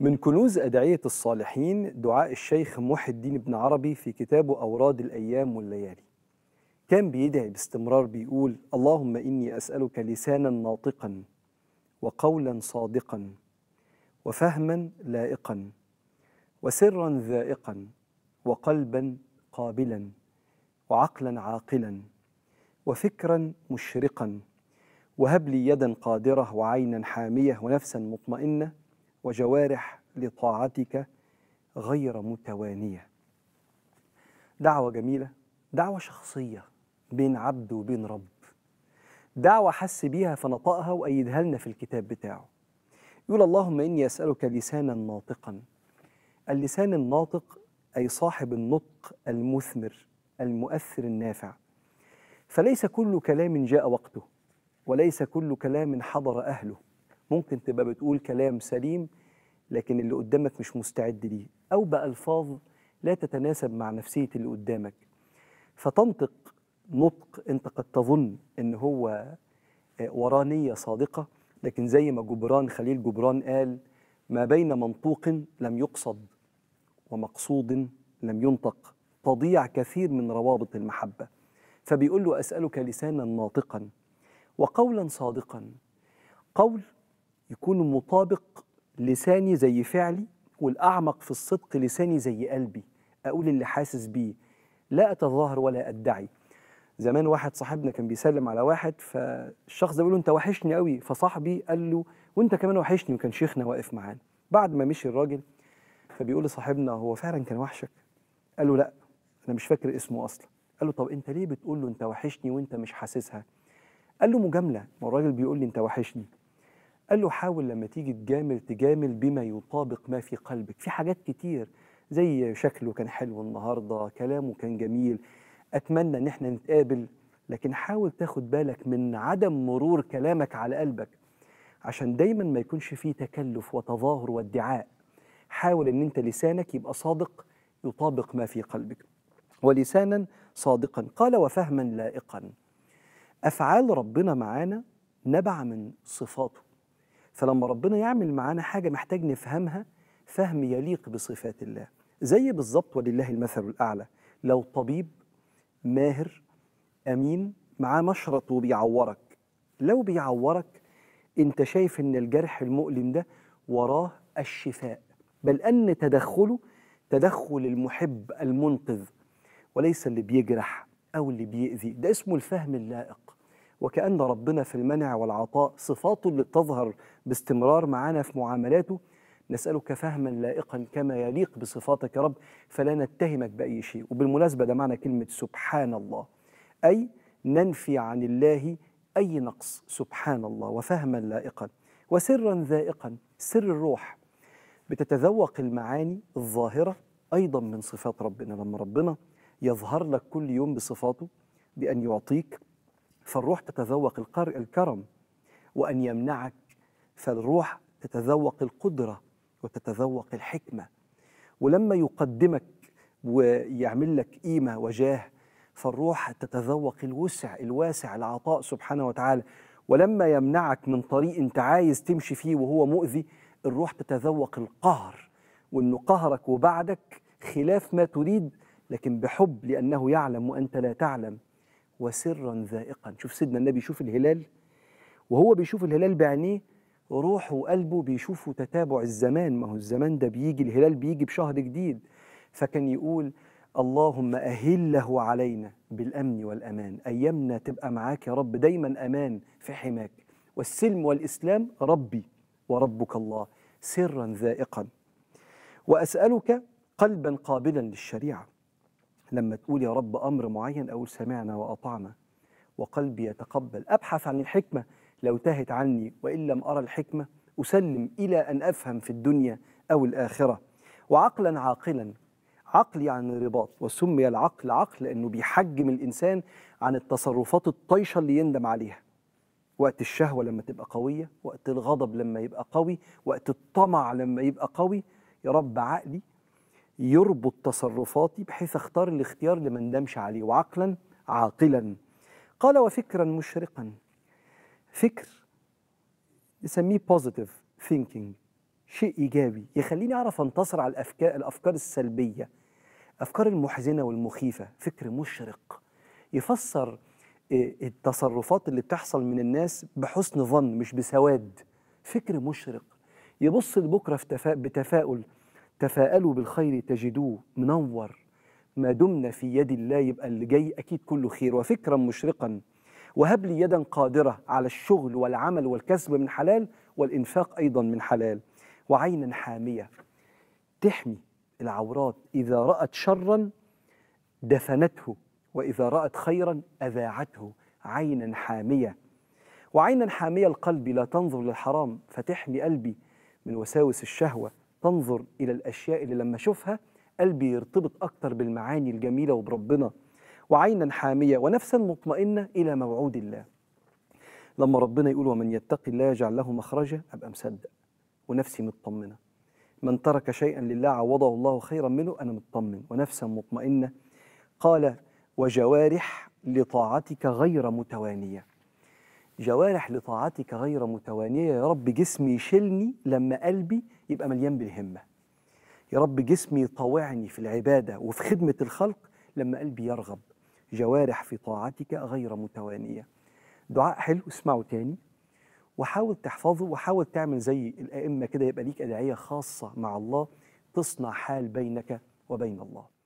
من كنوز أدعية الصالحين دعاء الشيخ محي الدين بن عربي في كتابه أوراد الأيام والليالي كان بيدعي باستمرار بيقول اللهم إني أسألك لسانا ناطقا وقولا صادقا وفهما لائقا وسرا ذائقا وقلبا قابلا وعقلا عاقلا وفكرا مشرقا وهب لي يدا قادره وعينا حاميه ونفسا مطمئنه وجوارح لطاعتك غير متوانية دعوة جميلة دعوة شخصية بين عبد وبين رب دعوة حس بيها فنطقها وأيدها لنا في الكتاب بتاعه يقول اللهم إني أسألك لسانا ناطقا اللسان الناطق أي صاحب النطق المثمر المؤثر النافع فليس كل كلام جاء وقته وليس كل كلام حضر أهله ممكن تبقى بتقول كلام سليم لكن اللي قدامك مش مستعد ليه أو بألفاظ لا تتناسب مع نفسية اللي قدامك فتنطق نطق أنت قد تظن أن هو آه، ورانية صادقة لكن زي ما جبران خليل جبران قال ما بين منطوق لم يقصد ومقصود لم ينطق تضيع كثير من روابط المحبة فبيقول له أسألك لسانا ناطقا وقولا صادقا قول يكون مطابق لساني زي فعلي والأعمق في الصدق لساني زي قلبي أقول اللي حاسس بيه لا أتظاهر ولا أدعي زمان واحد صاحبنا كان بيسلم على واحد فالشخص ده بيقول له أنت وحشني قوي فصاحبي قال له وأنت كمان وحشني وكان شيخنا واقف معانا بعد ما مشي الراجل فبيقول لصاحبنا هو فعلا كان وحشك قال له لا أنا مش فاكر اسمه أصلا قال له طب أنت ليه بتقول له أنت وحشني وأنت مش حاسسها قال له مجاملة ما الراجل بيقول لي أنت وحشني قال له حاول لما تيجي تجامل تجامل بما يطابق ما في قلبك في حاجات كتير زي شكله كان حلو النهارده كلامه كان جميل اتمنى ان احنا نتقابل لكن حاول تاخد بالك من عدم مرور كلامك على قلبك عشان دايما ما يكونش فيه تكلف وتظاهر وادعاء حاول ان انت لسانك يبقى صادق يطابق ما في قلبك ولسانا صادقا قال وفهما لائقا افعال ربنا معانا نبع من صفاته فلما ربنا يعمل معانا حاجة محتاج نفهمها فهم يليق بصفات الله زي بالظبط ولله المثل الأعلى لو طبيب ماهر أمين معاه مشرط وبيعورك لو بيعورك أنت شايف أن الجرح المؤلم ده وراه الشفاء بل أن تدخله تدخل المحب المنقذ وليس اللي بيجرح أو اللي بيأذي ده اسمه الفهم اللائق وكأن ربنا في المنع والعطاء صفاته اللي تظهر باستمرار معانا في معاملاته نسألك فهما لائقا كما يليق بصفاتك يا رب فلا نتهمك بأي شيء وبالمناسبة ده معنى كلمة سبحان الله أي ننفي عن الله أي نقص سبحان الله وفهما لائقا وسرا ذائقا سر الروح بتتذوق المعاني الظاهرة أيضا من صفات ربنا لما ربنا يظهر لك كل يوم بصفاته بأن يعطيك فالروح تتذوق الكرم وأن يمنعك فالروح تتذوق القدرة وتتذوق الحكمة ولما يقدمك ويعمل لك قيمة وجاه فالروح تتذوق الوسع الواسع العطاء سبحانه وتعالى ولما يمنعك من طريق انت عايز تمشي فيه وهو مؤذي الروح تتذوق القهر وانه قهرك وبعدك خلاف ما تريد لكن بحب لانه يعلم وانت لا تعلم وسرا ذائقا شوف سيدنا النبي يشوف الهلال وهو بيشوف الهلال بعينيه روحه وقلبه بيشوفوا تتابع الزمان ما هو الزمان ده بيجي الهلال بيجي بشهر جديد فكان يقول اللهم أهله علينا بالأمن والأمان أيامنا تبقى معاك يا رب دايما أمان في حماك والسلم والإسلام ربي وربك الله سرا ذائقا وأسألك قلبا قابلا للشريعة لما تقول يا رب امر معين اقول سمعنا واطعنا وقلبي يتقبل ابحث عن الحكمه لو تاهت عني وان لم ارى الحكمه اسلم الى ان افهم في الدنيا او الاخره وعقلا عاقلا عقلي عن رباط وسمي العقل عقل لانه بيحجم الانسان عن التصرفات الطيشه اللي يندم عليها وقت الشهوه لما تبقى قويه وقت الغضب لما يبقى قوي وقت الطمع لما يبقى قوي يا رب عقلي يربط تصرفاتي بحيث اختار الاختيار اللي ما اندمش عليه وعقلا عاقلا قال وفكرا مشرقا فكر نسميه بوزيتيف ثينكينج شيء ايجابي يخليني اعرف انتصر على الافكار الافكار السلبيه الافكار المحزنه والمخيفه فكر مشرق يفسر آه، التصرفات اللي بتحصل من الناس بحسن ظن مش بسواد فكر مشرق يبص لبكره بتفاؤل تفاءلوا بالخير تجدوه منور ما دمنا في يد الله يبقى اللي جاي أكيد كله خير وفكرا مشرقا وهب لي يدا قادرة على الشغل والعمل والكسب من حلال والإنفاق أيضا من حلال وعينا حامية تحمي العورات إذا رأت شرا دفنته وإذا رأت خيرا أذاعته عينا حامية وعينا حامية القلب لا تنظر للحرام فتحمي قلبي من وساوس الشهوة تنظر إلى الأشياء اللي لما أشوفها قلبي يرتبط أكتر بالمعاني الجميلة وبربنا وعينا حامية ونفسا مطمئنة إلى موعود الله لما ربنا يقول ومن يتق الله يجعل له مخرجا أبقى مصدق ونفسي مطمنة من ترك شيئا لله عوضه الله خيرا منه أنا مطمن ونفسا مطمئنة قال وجوارح لطاعتك غير متوانية جوارح لطاعتك غير متوانية يا رب جسمي يشيلني لما قلبي يبقى مليان بالهمة يا رب جسمي طاوعني في العبادة وفي خدمة الخلق لما قلبي يرغب جوارح في طاعتك غير متوانية دعاء حلو اسمعه تاني وحاول تحفظه وحاول تعمل زي الأئمة كده يبقى ليك أدعية خاصة مع الله تصنع حال بينك وبين الله